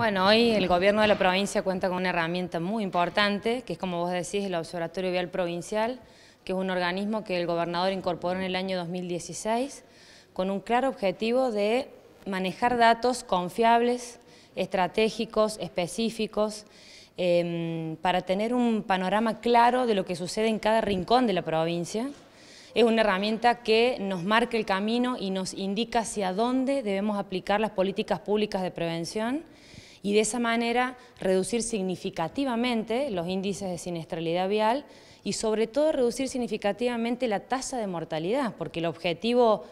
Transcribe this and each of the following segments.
Bueno, hoy el gobierno de la provincia cuenta con una herramienta muy importante, que es como vos decís, el Observatorio Vial Provincial, que es un organismo que el gobernador incorporó en el año 2016, con un claro objetivo de manejar datos confiables, estratégicos, específicos, em, para tener un panorama claro de lo que sucede en cada rincón de la provincia. Es una herramienta que nos marca el camino y nos indica hacia dónde debemos aplicar las políticas públicas de prevención y de esa manera reducir significativamente los índices de siniestralidad vial y sobre todo reducir significativamente la tasa de mortalidad, porque el objetivo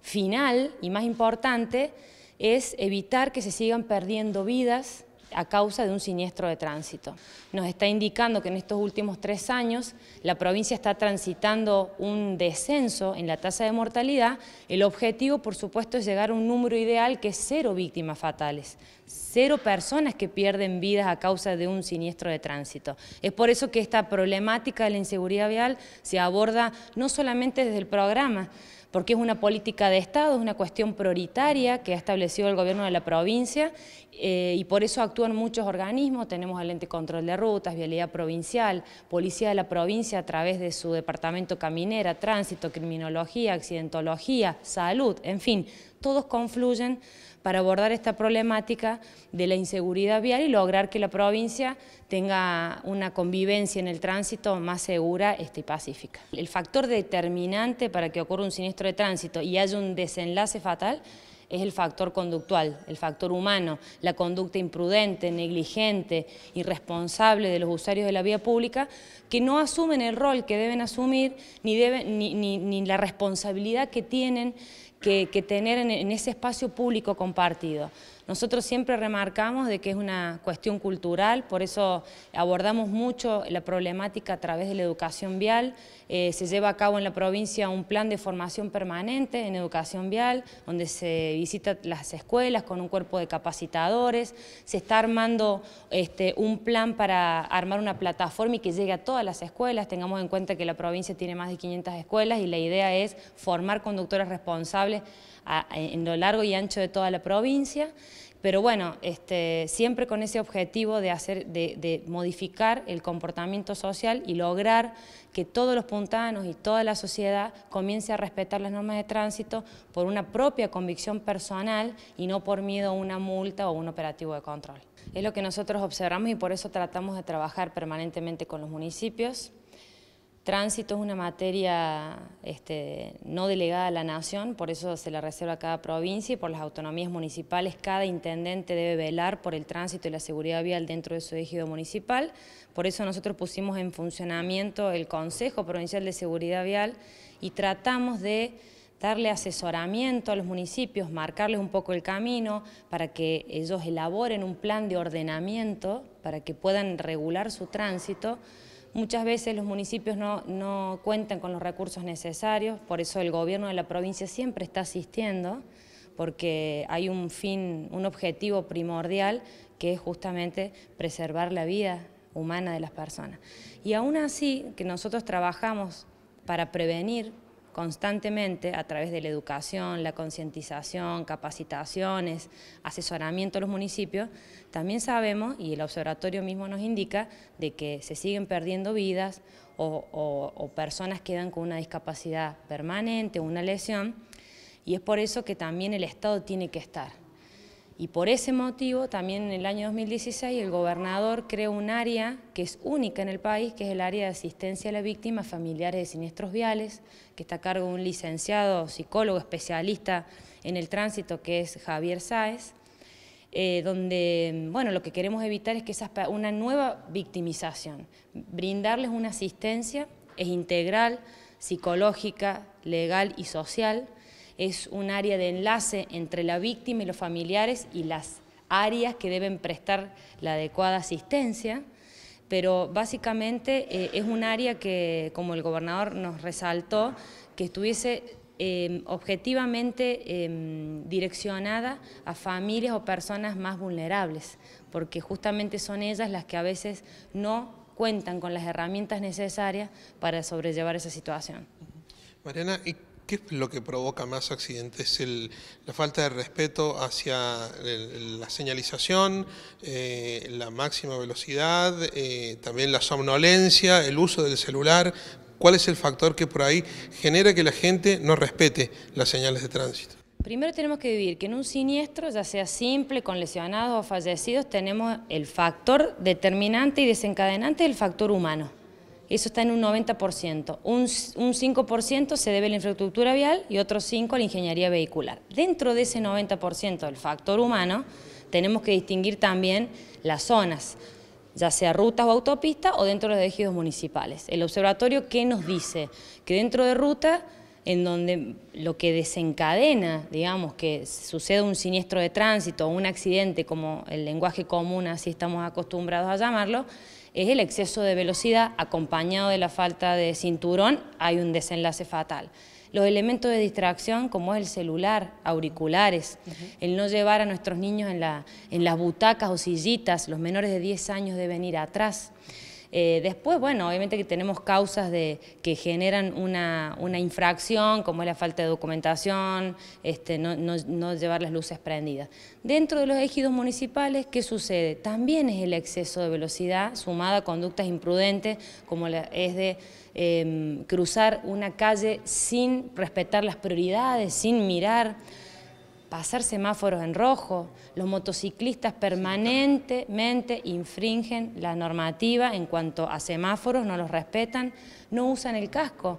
final y más importante es evitar que se sigan perdiendo vidas a causa de un siniestro de tránsito. Nos está indicando que en estos últimos tres años la provincia está transitando un descenso en la tasa de mortalidad. El objetivo, por supuesto, es llegar a un número ideal que es cero víctimas fatales, cero personas que pierden vidas a causa de un siniestro de tránsito. Es por eso que esta problemática de la inseguridad vial se aborda no solamente desde el programa, porque es una política de Estado, es una cuestión prioritaria que ha establecido el gobierno de la provincia eh, y por eso actúan muchos organismos, tenemos al ente control de rutas, vialidad provincial, policía de la provincia a través de su departamento caminera, tránsito, criminología, accidentología, salud, en fin, todos confluyen para abordar esta problemática de la inseguridad vial y lograr que la provincia tenga una convivencia en el tránsito más segura este, y pacífica. El factor determinante para que ocurra un siniestro de tránsito y haya un desenlace fatal es el factor conductual, el factor humano, la conducta imprudente, negligente, irresponsable de los usuarios de la vía pública, que no asumen el rol que deben asumir, ni, deben, ni la responsabilidad que tienen que, tener en ese espacio público compartido. Nosotros siempre remarcamos de que es una cuestión cultural, por eso abordamos mucho la problemática a través de la educación vial. Eh, se lleva a cabo en la provincia un plan de formación permanente en educación vial, donde se visitan las escuelas con un cuerpo de capacitadores, se está armando este, un plan para armar una plataforma y que llegue a todas las escuelas. Tengamos en cuenta que la provincia tiene más de 500 escuelas y la idea es formar conductores responsables en lo largo y ancho de toda la provincia, pero bueno, este, siempre con ese objetivo de, hacer, de, modificar el comportamiento social y lograr que todos los puntanos y toda la sociedad comience a respetar las normas de tránsito por una propia convicción personal y no por miedo a una multa o un operativo de control. Es lo que nosotros observamos y por eso tratamos de trabajar permanentemente con los municipios. Tránsito es una materia este, no delegada a la nación, por eso se la reserva a cada provincia y por las autonomías municipales. Cada intendente debe velar por el tránsito y la seguridad vial dentro de su ejido municipal. Por eso nosotros pusimos en funcionamiento el Consejo Provincial de Seguridad Vial y tratamos de darle asesoramiento a los municipios, marcarles un poco el camino para que ellos elaboren un plan de ordenamiento para que puedan regular su tránsito Muchas veces los municipios no, cuentan con los recursos necesarios, por eso el gobierno de la provincia siempre está asistiendo, porque hay un fin, un objetivo primordial que es justamente preservar la vida humana de las personas. Y aún así, que nosotros trabajamos para prevenir constantemente a través de la educación, la concientización, capacitaciones, asesoramiento a los municipios, también sabemos, y el observatorio mismo nos indica, de que se siguen perdiendo vidas o, personas quedan con una discapacidad permanente, una lesión, y es por eso que también el Estado tiene que estar. Y por ese motivo, también en el año 2016, el gobernador creó un área que es única en el país, que es el área de asistencia a las víctimas familiares de siniestros viales, que está a cargo de un licenciado psicólogo especialista en el tránsito, que es Javier Sáez, eh, donde bueno, lo que queremos evitar es que esa, una nueva victimización, brindarles una asistencia, es integral, psicológica, legal y social, es un área de enlace entre la víctima y los familiares y las áreas que deben prestar la adecuada asistencia, pero básicamente eh, es un área que, como el gobernador nos resaltó, que estuviese em, objetivamente em, direccionada a familias o personas más vulnerables, porque justamente son ellas las que a veces no cuentan con las herramientas necesarias para sobrellevar esa situación. Mariana, ¿Qué es lo que provoca más accidentes? ¿La falta de respeto hacia la señalización, eh, la máxima velocidad, eh, también la somnolencia, el uso del celular? ¿Cuál es el factor que por ahí genera que la gente no respete las señales de tránsito? Primero tenemos que vivir que en un siniestro, ya sea simple, con lesionados o fallecidos, tenemos el factor determinante y desencadenante, el factor humano. Eso está en un 90%. Un, 5% se debe a la infraestructura vial y otro 5% a la ingeniería vehicular. Dentro de ese 90% del factor humano, tenemos que distinguir también las zonas, ya sea rutas o autopistas o dentro de los ejidos municipales. El observatorio, ¿qué nos dice? Que dentro de ruta en donde lo que desencadena, digamos, que sucede un siniestro de tránsito o un accidente, como el lenguaje común así estamos acostumbrados a llamarlo, es el exceso de velocidad acompañado de la falta de cinturón, hay un desenlace fatal. Los elementos de distracción como es el celular, auriculares, el no llevar a nuestros niños en, la, en las butacas o sillitas, los menores de 10 años deben ir atrás. Eh, después, bueno, obviamente que tenemos causas que generan una, infracción, como es la falta de documentación, este, no, llevar las luces prendidas. Dentro de los ejidos municipales, ¿qué sucede? También es el exceso de velocidad sumada a conductas imprudentes, como es de em, cruzar una calle sin respetar las prioridades, sin mirar hacer semáforos en rojo. Los motociclistas permanentemente infringen la normativa en cuanto a semáforos, no los respetan, no usan el casco,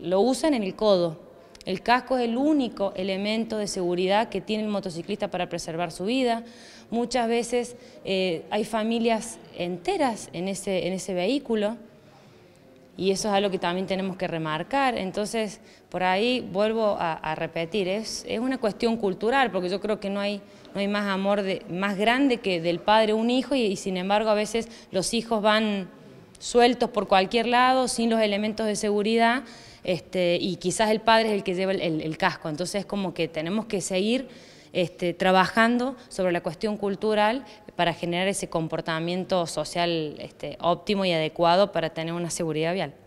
lo usan en el codo. El casco es el único elemento de seguridad que tiene el motociclista para preservar su vida. Muchas veces eh, hay familias enteras en en ese vehículo y eso es algo que también tenemos que remarcar. Entonces, por ahí vuelvo a, repetir, es, una cuestión cultural, porque yo creo que no hay, no hay más amor más grande que del padre un hijo y, sin embargo a veces los hijos van sueltos por cualquier lado, sin los elementos de seguridad, este, y quizás el padre es el que lleva el casco. Entonces, es como que tenemos que seguir este, trabajando sobre la cuestión cultural para generar ese comportamiento social este, óptimo y adecuado para tener una seguridad vial.